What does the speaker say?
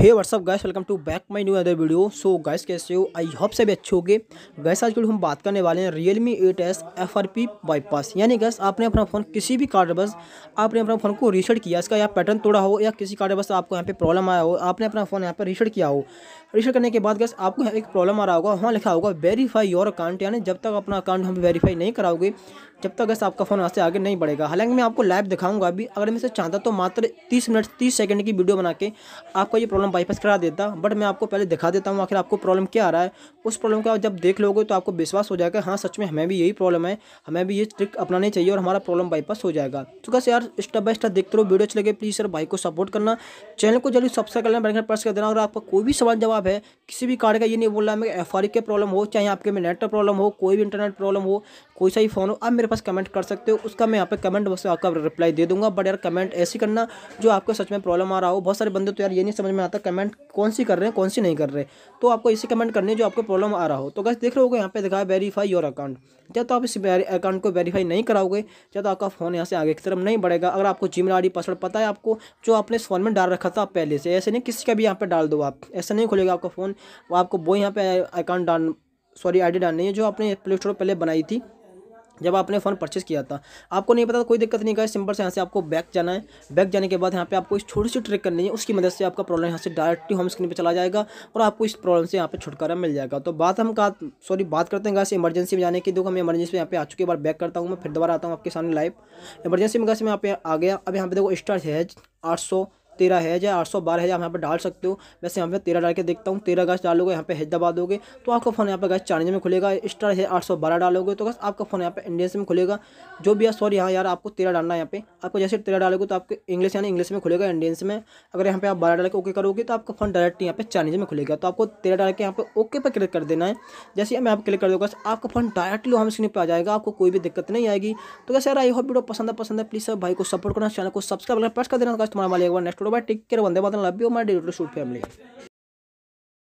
hey what's up guys welcome to back my new other video so guys कैसे हो I hope से भी अच्छे हो गए गैस आजकल हम बात करने वाले हैं Realme eight S F R P bypass यानी गैस आपने अपना फ़ोन किसी भी कार्ड बस आपने अपना फ़ोन को रीसेट किया इसका या पैटर्न तोड़ा हो या किसी कार्ड बस आपको यहाँ पे प्रॉब्लम आया हो आपने अपना फ़ोन यहाँ पर रीसेट किया हो रीसेट करने के बाद गैस आपको यहाँ एक प्रॉब्लम आ रहा होगा वहाँ लिखा होगा वेरीफाई योर अकाउंट यानी जब तक अपना अकाउंट हम वेरीफाई नहीं कराओगे जब तक ऐसा आपका फ़ोन वहाँ से आगे नहीं बढ़ेगा हालांकि मैं आपको लाइव दिखाऊंगा अभी अगर मैं इसे चाहता तो मात्र 30 मिनट 30 सेकंड की वीडियो बना के आपका ये प्रॉब्लम बाईपास करा देता बट मैं आपको पहले दिखा देता हूँ आखिर आपको प्रॉब्लम क्या आ रहा है उस प्रॉब्लम का जब देख लोगे तो आपको विश्वास हो जाएगा हाँ सच में हमें भी यही प्रॉब्लम है हमें भी ये ट्रिक अपनानी चाहिए और हमारा प्रॉब्लम बाईपास हो जाएगा तो कैसे यार स्टेप बाय स्टेप देखते रहो वीडियो अच्छी लगे प्लीज़ सर भाई को सपोर्ट करना चैनल को जल्दी सब्सक्राइब करना बैठकर प्रेस कर देना और आपका कोई भी सवाल जवाब है किसी भी कार्ड का ये नहीं बोल रहा है मेरे एफ आर प्रॉब्लम हो चाहे आपके में नेट प्रॉब्लम हो कोई भी इंटरनेट प्रॉब्लम हो कोई सा ही फ़ोन हो आप मेरे पास कमेंट कर सकते हो उसका मैं यहाँ पे कमेंट बॉक्स में आपका रिप्लाई दे दूंगा बट यार कमेंट ऐसी करना जो आपको सच में प्रॉब्लम आ रहा हो बहुत सारे बंदे तो यार ये नहीं समझ में आता कमेंट कौन सी कर रहे हैं कौन सी नहीं कर रहे तो आपको ऐसी कमेंट करनी है जो आपको प्रॉब्लम आ रहा हो तो गैस देख रहे हो यहाँ पे दिखाया वेरीफाई योर अकाउंट या तो आप इस अकाउंट को वेरीफाई नहीं कराओगे या तो आपका फ़ोन यहाँ से आगे की तरफ नहीं बढ़ेगा अगर आपको आई डी पासवर्ड पता है आपको जो आपने इस फ़ोन में डाल रखा था पहले से ऐसे नहीं किसी का भी यहाँ पर डाल दो आप ऐसा नहीं खुलेगा आपका फ़ोन आपको वो यहाँ पर अकाउंट डाल सॉरी आईडी डालनी है जो आपने प्ले स्टोर पहले बनाई थी जब आपने फ़ोन परचेस किया था आपको नहीं पता कोई दिक्कत नहीं का सिंपल से यहाँ से आपको बैक जाना है बैक जाने के बाद यहाँ पे आपको इस छोटी सी ट्रिक करनी है उसकी मदद से आपका प्रॉब्लम यहाँ से डायरेक्टली होम स्क्रीन पे चला जाएगा और आपको इस प्रॉब्लम से यहाँ पे छुटकारा मिल जाएगा तो बात हम का सॉरी बात करते हैं गाइस इमरजेंसी में जाने की देखो हम इमरजेंसी में यहाँ पे आ चुके बार बैक करता हूँ मैं फिर दोबारा आता हूँ आपके सामने लाइव इमरजेंसी में गाइस मैं यहाँ पे आ गया अब यहाँ पे देखो स्टार्ट है आठ तेरह है या आठ सौ बारह है आप यहाँ पर डाल सकते हो वैसे यहाँ पे तेरह डाल के देखता हूँ तेरह गज डालोगे यहाँ पे हैदराबाद हो तो आपका फ़ोन यहाँ पर गज चार्जिंग में खुलेगा स्टार है आठ सौ बारह डालोगे तो बस आपका फ़ोन यहाँ पर इंडियन में खुलेगा जो भी है सॉरी यहाँ यार आपको तेरह डालना है यहाँ पे आपको जैसे तेरह डालोगे तो आपको इंग्लिश यानी इंग्लिश में खुलेगा इंडियन में अगर यहाँ पे आप बारह डाल के ओके करोगे तो आपका फ़ोन डायरेक्ट यहाँ पे चाइनीज में खुलेगा तो आपको तेरह डाल के यहाँ पे ओके पर क्लिक कर देना है जैसे मैं आप क्लिक कर दूँगा आपका फ़ोन डायरेक्टली हम स्क्रीन पर आ जाएगा आपको कोई भी दिक्कत नहीं आएगी तो कैसे यार आई हो वीडियो पसंद है पसंद है प्लीज़ सर भाई को सपोर्ट करना चैनल को सब्सक्राइब करना प्रेस कर देना तुम्हारा मालिक नेक्स्ट ಯೂಟ್ಯೂಬರ್ ಟೇಕ್ ಕೇರ್ ಒಂದೇ ಮಾತ್ರ ಲವ್ ಯು ಮಾಡಿ ಯೂಟ್ಯೂಬ್ ಶೂಟ್ ಫ್ಯಾಮಿಲಿ